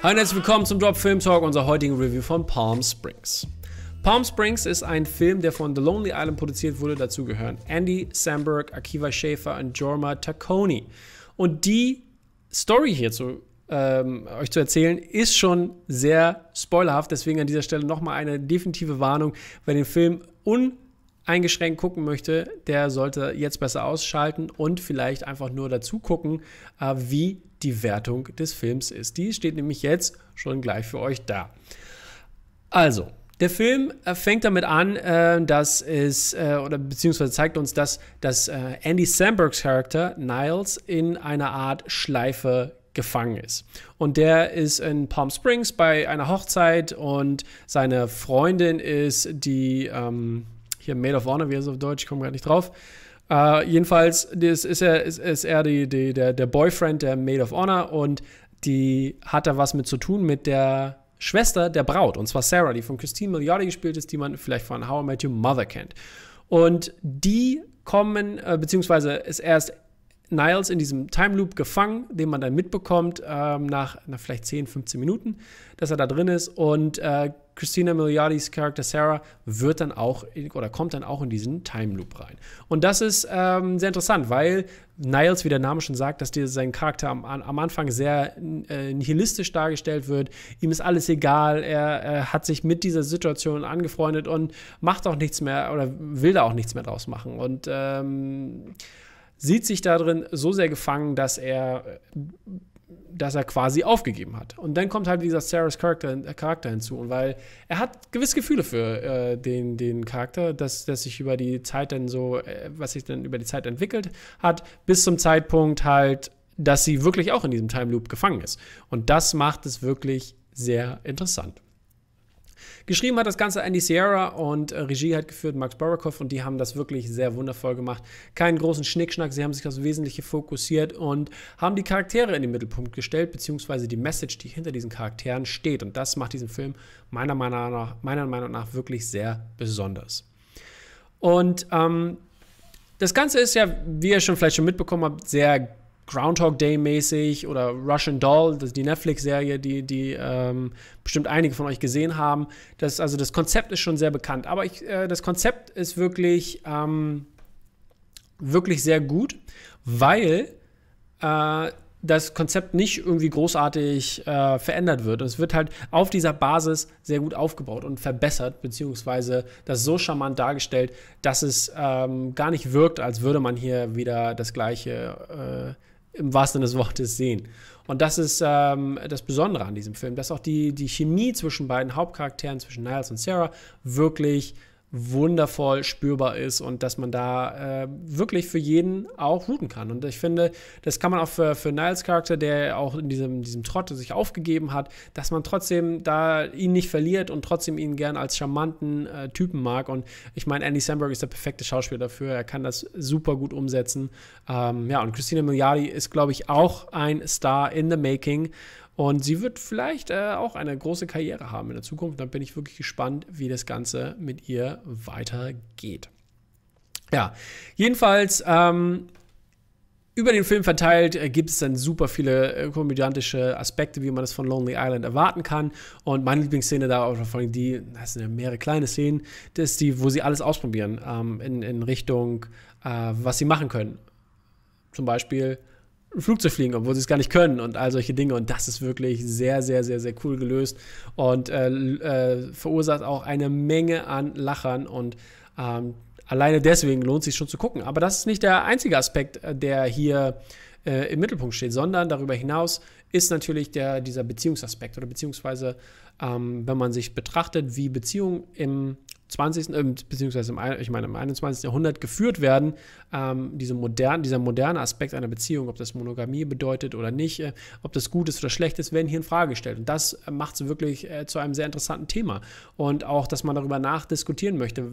Hi und herzlich willkommen zum Drop Film Talk, unserer heutigen Review von Palm Springs. Palm Springs ist ein Film, der von The Lonely Island produziert wurde. Dazu gehören Andy Samberg, Akiva Schaefer und Jorma Taconi. Und die Story hierzu ähm, euch zu erzählen, ist schon sehr spoilerhaft. Deswegen an dieser Stelle nochmal eine definitive Warnung, wer den Film un eingeschränkt gucken möchte, der sollte jetzt besser ausschalten und vielleicht einfach nur dazu gucken, äh, wie die Wertung des Films ist. Die steht nämlich jetzt schon gleich für euch da. Also, der Film äh, fängt damit an, äh, dass es, oder beziehungsweise zeigt uns, dass, dass Andy Sambergs Charakter Niles in einer Art Schleife gefangen ist. Und der ist in Palm Springs bei einer Hochzeit und seine Freundin ist die, ähm, hier Made of Honor, wie heißt es auf Deutsch, ich komme gar nicht drauf. Äh, jedenfalls das ist er, ist, ist er die, die, der, der Boyfriend der Maid of Honor und die hat da was mit zu tun mit der Schwester der Braut, und zwar Sarah, die von Christine Milioti gespielt ist, die man vielleicht von How I Met Your Mother kennt. Und die kommen, äh, beziehungsweise ist erst Niles in diesem Time Loop gefangen, den man dann mitbekommt ähm, nach, nach, vielleicht 10, 15 Minuten, dass er da drin ist. Und äh, Christina Miliardis Charakter Sarah wird dann auch in, oder kommt dann auch in diesen Time Loop rein. Und das ist ähm, sehr interessant, weil Niles, wie der Name schon sagt, dass dir sein Charakter am, am Anfang sehr äh, nihilistisch dargestellt wird. Ihm ist alles egal, er, er hat sich mit dieser Situation angefreundet und macht auch nichts mehr oder will da auch nichts mehr draus machen. Und ähm, sieht sich darin so sehr gefangen, dass er, dass er quasi aufgegeben hat. Und dann kommt halt, dieser Sarahs Charakter, Charakter hinzu. Und weil er hat gewisse Gefühle für äh, den, den Charakter, dass, dass sich über die Zeit dann so, äh, was sich dann über die Zeit entwickelt hat, bis zum Zeitpunkt halt, dass sie wirklich auch in diesem Time Loop gefangen ist. Und das macht es wirklich sehr interessant. Geschrieben hat das Ganze Andy Sierra und äh, Regie hat geführt Max Barakoff und die haben das wirklich sehr wundervoll gemacht. Keinen großen Schnickschnack, sie haben sich aufs Wesentliche fokussiert und haben die Charaktere in den Mittelpunkt gestellt, beziehungsweise die Message, die hinter diesen Charakteren steht. Und das macht diesen Film meiner Meinung nach, meiner Meinung nach wirklich sehr besonders. Und ähm, das Ganze ist ja, wie ihr schon vielleicht schon mitbekommen habt, sehr Groundhog Day mäßig oder Russian Doll, das die Netflix-Serie, die, die ähm, bestimmt einige von euch gesehen haben. Das, also das Konzept ist schon sehr bekannt, aber ich, äh, das Konzept ist wirklich, ähm, wirklich sehr gut, weil äh, das Konzept nicht irgendwie großartig äh, verändert wird. es wird halt auf dieser Basis sehr gut aufgebaut und verbessert, beziehungsweise das so charmant dargestellt, dass es ähm, gar nicht wirkt, als würde man hier wieder das gleiche äh, im wahrsten Sinne des Wortes sehen. Und das ist ähm, das Besondere an diesem Film, dass auch die, die Chemie zwischen beiden Hauptcharakteren, zwischen Niles und Sarah, wirklich wundervoll spürbar ist und dass man da äh, wirklich für jeden auch routen kann. Und ich finde, das kann man auch für, für Niles Charakter, der auch in diesem, diesem Trott sich aufgegeben hat, dass man trotzdem da ihn nicht verliert und trotzdem ihn gern als charmanten äh, Typen mag. Und ich meine, Andy Samberg ist der perfekte Schauspieler dafür. Er kann das super gut umsetzen. Ähm, ja, und Christina Miliardi ist, glaube ich, auch ein Star in the Making. Und sie wird vielleicht äh, auch eine große Karriere haben in der Zukunft. Da bin ich wirklich gespannt, wie das Ganze mit ihr weitergeht. Ja, jedenfalls ähm, über den Film verteilt äh, gibt es dann super viele äh, komödiantische Aspekte, wie man das von Lonely Island erwarten kann. Und meine Lieblingsszene da, oder vor allem die, das sind ja mehrere kleine Szenen, das ist die, wo sie alles ausprobieren ähm, in, in Richtung, äh, was sie machen können. Zum Beispiel Flugzeug fliegen, obwohl sie es gar nicht können und all solche Dinge. Und das ist wirklich sehr, sehr, sehr, sehr cool gelöst und äh, äh, verursacht auch eine Menge an Lachern und ähm, alleine deswegen lohnt es sich schon zu gucken. Aber das ist nicht der einzige Aspekt, äh, der hier äh, im Mittelpunkt steht, sondern darüber hinaus ist natürlich der, dieser Beziehungsaspekt oder beziehungsweise, ähm, wenn man sich betrachtet, wie Beziehungen im 20. Ähm, beziehungsweise im, ich meine, im 21. Jahrhundert geführt werden, ähm, diese modern, dieser moderne Aspekt einer Beziehung, ob das Monogamie bedeutet oder nicht, äh, ob das gut ist oder schlecht ist, werden hier in Frage gestellt. Und das äh, macht es wirklich äh, zu einem sehr interessanten Thema. Und auch, dass man darüber nachdiskutieren möchte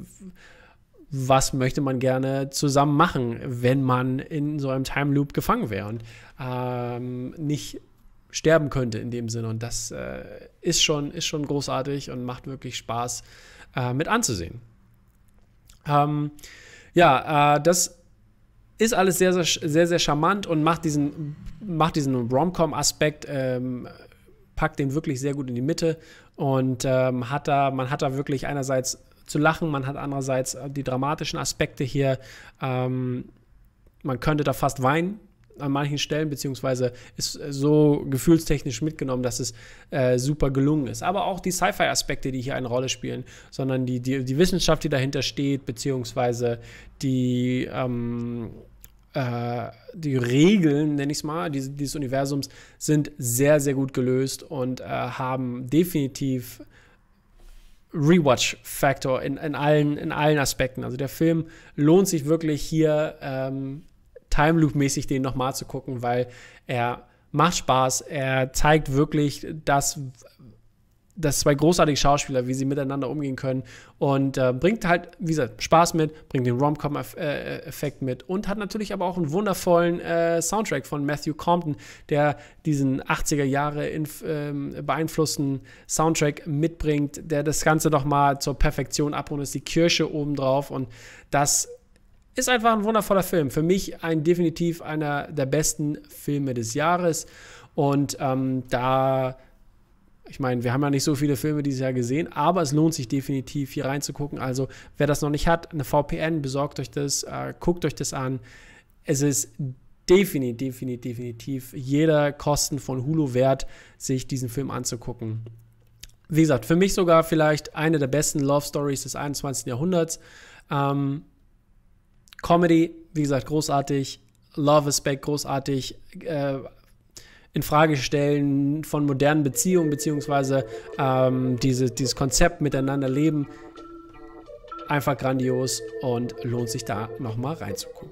was möchte man gerne zusammen machen, wenn man in so einem Time Loop gefangen wäre und ähm, nicht sterben könnte in dem Sinne. Und das äh, ist, schon, ist schon großartig und macht wirklich Spaß, äh, mit anzusehen. Ähm, ja, äh, das ist alles sehr, sehr, sehr, sehr charmant und macht diesen, macht diesen Rom-Com-Aspekt, ähm, packt den wirklich sehr gut in die Mitte und ähm, hat da, man hat da wirklich einerseits zu lachen, man hat andererseits die dramatischen Aspekte hier. Ähm, man könnte da fast weinen, an manchen Stellen, beziehungsweise ist äh, so gefühlstechnisch mitgenommen, dass es äh, super gelungen ist. Aber auch die Sci-Fi-Aspekte, die hier eine Rolle spielen, sondern die, die, die Wissenschaft, die dahinter steht, beziehungsweise die, ähm, äh, die Regeln, nenne ich es mal, dieses, dieses Universums, sind sehr, sehr gut gelöst und äh, haben definitiv Rewatch-Faktor in, in, allen, in allen Aspekten. Also der Film lohnt sich wirklich hier. Ähm, Time Loop-mäßig den nochmal zu gucken, weil er macht Spaß. Er zeigt wirklich, dass, dass zwei großartige Schauspieler, wie sie miteinander umgehen können und äh, bringt halt, wie gesagt, Spaß mit, bringt den Rom-Com-Effekt äh, mit und hat natürlich aber auch einen wundervollen äh, Soundtrack von Matthew Compton, der diesen 80er Jahre ähm, beeinflussten Soundtrack mitbringt, der das Ganze nochmal zur Perfektion abrundet, ist die Kirsche obendrauf und das ist einfach ein wundervoller Film. Für mich ein definitiv einer der besten Filme des Jahres. Und ähm, da ich meine, wir haben ja nicht so viele Filme dieses Jahr gesehen, aber es lohnt sich definitiv hier reinzugucken. Also, wer das noch nicht hat, eine VPN, besorgt euch das, äh, guckt euch das an. Es ist definitiv, definitiv, definitiv jeder Kosten von Hulu wert, sich diesen Film anzugucken. Wie gesagt, für mich sogar vielleicht eine der besten Love Stories des 21. Jahrhunderts. Ähm, Comedy, wie gesagt, großartig. Love is Back, großartig. Äh, in Frage stellen von modernen Beziehungen, beziehungsweise ähm, diese, dieses Konzept miteinander leben. Einfach grandios und lohnt sich da nochmal reinzugucken.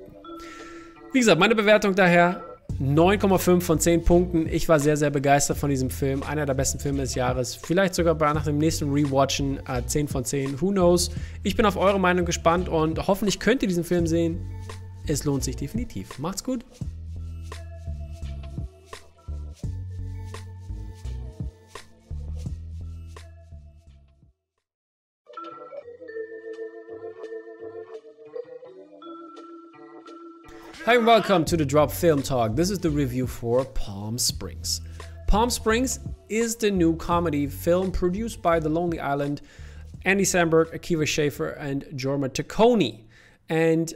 Wie gesagt, meine Bewertung daher 9,5 von 10 Punkten. Ich war sehr, sehr begeistert von diesem Film. Einer der besten Filme des Jahres. Vielleicht sogar nach dem nächsten Rewatchen äh, 10 von 10. Who knows? Ich bin auf eure Meinung gespannt und hoffentlich könnt ihr diesen Film sehen. Es lohnt sich definitiv. Macht's gut. Hi and welcome to the Drop Film Talk. This is the review for Palm Springs. Palm Springs is the new comedy film produced by The Lonely Island, Andy Samberg, Akiva Schaffer, and Jorma Taccone. And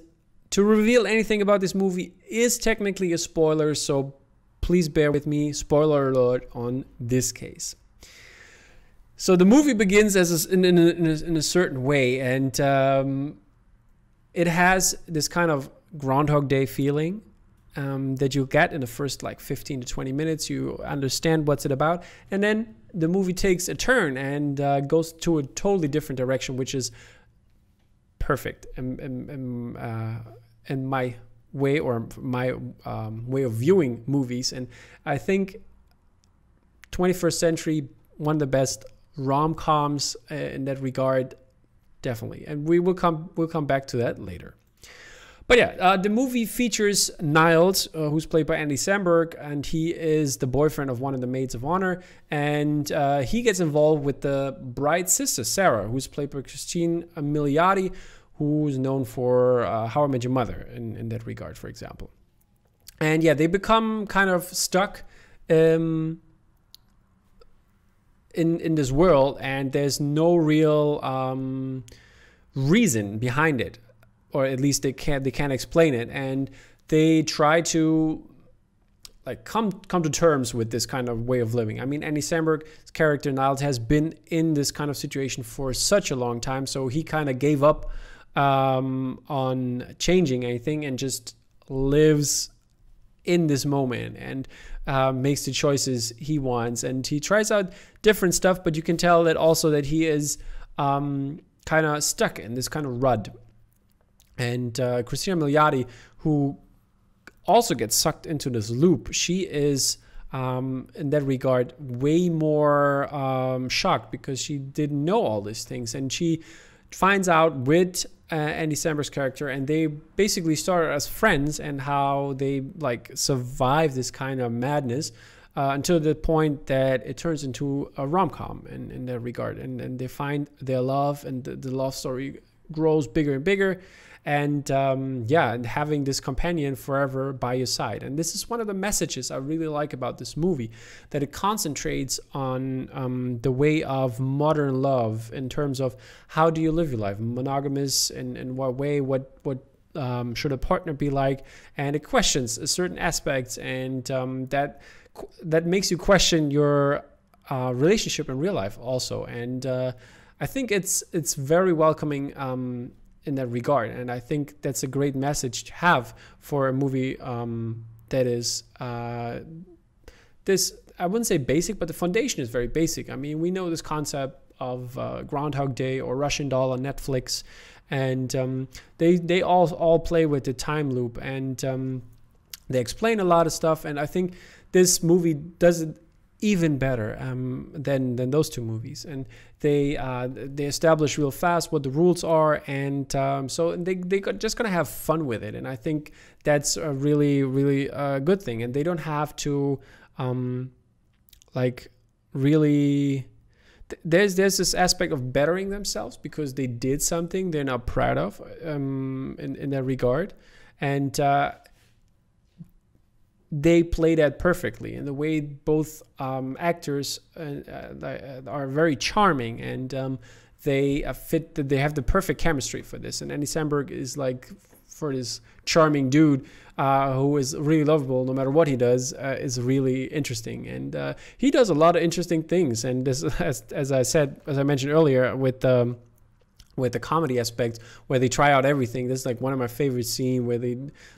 to reveal anything about this movie is technically a spoiler, so please bear with me. Spoiler alert on this case. So the movie begins as a, in, in, a, in, a, certain way, and um, it has this kind of Groundhog Day feeling um, that you get in the first like 15 to 20 minutes. You understand what's it about, and then the movie takes a turn and uh, goes to a totally different direction, which is perfect in, in, uh, my way or my um, way of viewing movies. And I think 21st century one of the best rom coms uh, in that regard, definitely. And we will come we'll come back to that later. But yeah, uh, the movie features Niles, uh, who's played by Andy Samberg, and he is the boyfriend of one of the maids of honor. And uh, he gets involved with the bride's sister, Sarah, who's played by Christine Milioti, who's known for uh, How I Met Your Mother in, in, that regard, for example. And yeah, they become kind of stuck. Um, in, in this world, and there's no real um, reason behind it or at least they can't they can't explain it, and they try to like come come to terms with this kind of way of living. I mean, Andy Samberg's character Niles has been in this kind of situation for such a long time, so he kind of gave up um, on changing anything and just lives in this moment and uh, makes the choices he wants. And he tries out different stuff, but you can tell that also that he is um, kind of stuck in this kind of rut and uh, Christina Milioti, who also gets sucked into this loop. She is, um, in that regard, way more um, shocked because she didn't know all these things, and she finds out with uh, Andy Samberg's character, and they basically start as friends, and how they like survive this kind of madness. Uh, until the point that it turns into a rom-com in, in that regard and, and they find their love and the, the love story grows bigger and bigger and um, yeah, and having this companion forever by your side. And this is one of the messages I really like about this movie, that it concentrates on um, the way of modern love in terms of how do you live your life, monogamous, in, in what way, what what um, should a partner be like, and it questions certain aspects, and um, that that makes you question your uh, relationship in real life also, and. Uh, I think it's it's very welcoming um, in that regard. And I think that's a great message to have for a movie um, that is uh, this. I wouldn't say basic, but the foundation is very basic. I mean, we know this concept of uh, Groundhog Day or Russian Doll on Netflix, and um, they they all all play with the time loop and um, they explain a lot of stuff. And I think this movie does not even better um, than than those two movies. And they uh, they establish real fast what the rules are, and um, so they they just gonna have fun with it. And I think that's a really really uh, good thing. And they don't have to um, like really. there's there's this aspect of bettering themselves because they did something they're not proud of um, in in that regard, and uh, they play that perfectly and the way both um, actors uh, uh are very charming and um, they uh, fit that they have the perfect chemistry for this and andy samberg is like for this charming dude uh, who is really lovable no matter what he does uh, is really interesting and uh, he does a lot of interesting things and this as, as i said as i mentioned earlier with um, with the comedy aspect where they try out everything. This is like one of my favorite scenes where they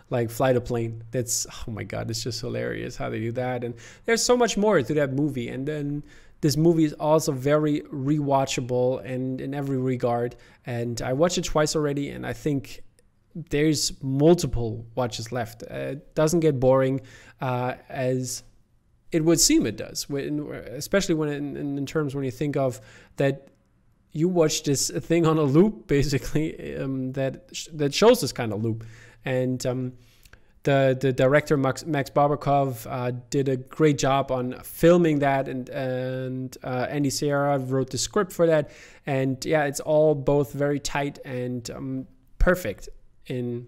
like fly the plane. That's oh my god, it's just hilarious how they do that. And there's so much more to that movie. And then this movie is also very rewatchable and in every regard. And I watched it twice already, and I think there's multiple watches left. Uh, it doesn't get boring uh, as it would seem it does, when, especially when in, in terms when you think of that you watch this thing on a loop basically um, that sh that shows this kind of loop, and um, the the director Max Max Barbakov uh, did a great job on filming that, and and uh, Andy Sierra wrote the script for that, and yeah, it's all both very tight and um, perfect in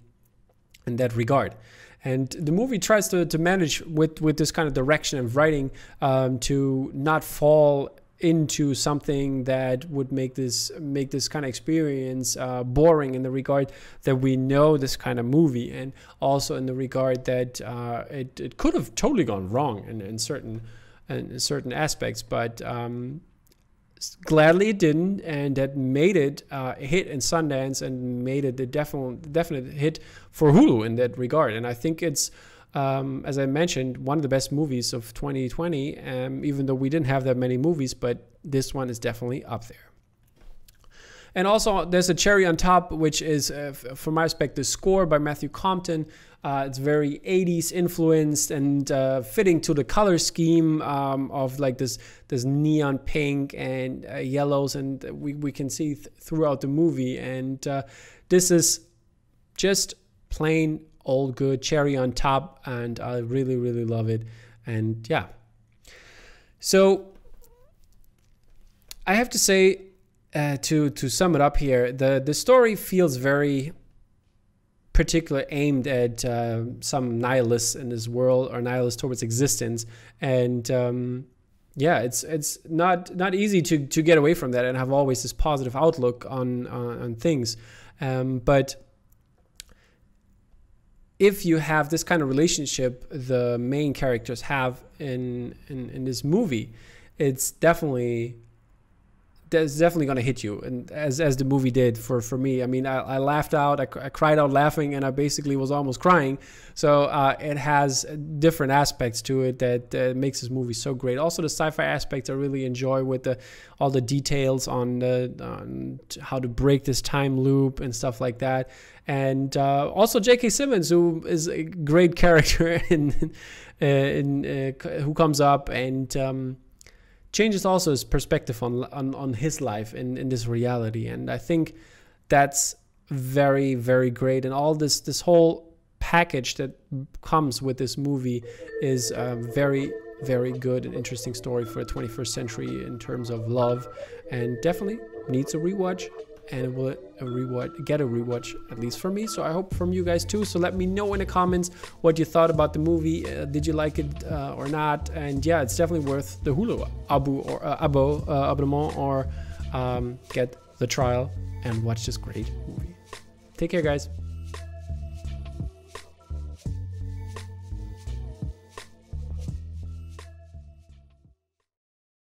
in that regard. And the movie tries to, to manage with, with this kind of direction of writing um, to not fall into something that would make this make this kind of experience uh, boring in the regard that we know this kind of movie and also in the regard that uh, it, it could have totally gone wrong in, in certain in certain aspects but um, gladly it didn't and that made it uh, a hit in Sundance and made it a definite definite hit for Hulu in that regard and I think it's um, as I mentioned, one of the best movies of 2020. Um, even though we didn't have that many movies, but this one is definitely up there. And also, there's a cherry on top, which is, uh, from my perspective, the score by Matthew Compton. Uh, it's very 80s influenced and uh, fitting to the color scheme um, of like this this neon pink and uh, yellows, and we, we can see th throughout the movie. And uh, this is just plain all good, cherry on top, and I really, really love it. And yeah. So I have to say, uh, to to sum it up here, the the story feels very particular aimed at uh, some nihilists in this world or nihilists towards existence and um, yeah it's it's not not easy to to get away from that and have always this positive outlook on uh, on things um, but if you have this kind of relationship the main characters have in in, in this movie, it's definitely that's definitely going to hit you and as as the movie did for for me i mean i, I laughed out I, I, cried out laughing and i basically was almost crying so uh, it has different aspects to it that uh, makes this movie so great also the sci-fi aspects i really enjoy with the all the details on the on how to break this time loop and stuff like that and uh, also J.K. Simmons, who is a great character in, in, uh, who comes up and um, changes also his perspective on on, on his life in, in this reality. And I think that's very, very great. And all this this whole package that comes with this movie is a very very good and interesting story for the 21st century in terms of love and definitely needs a rewatch and it will a get a rewatch at least for me. So I hope from you guys too. So let me know in the comments what you thought about the movie. Uh, did you like it uh, or not? And yeah, it's definitely worth the Hulu abu or uh, abo uh, abonnement or um, get the trial and watch this great movie. Take care, guys.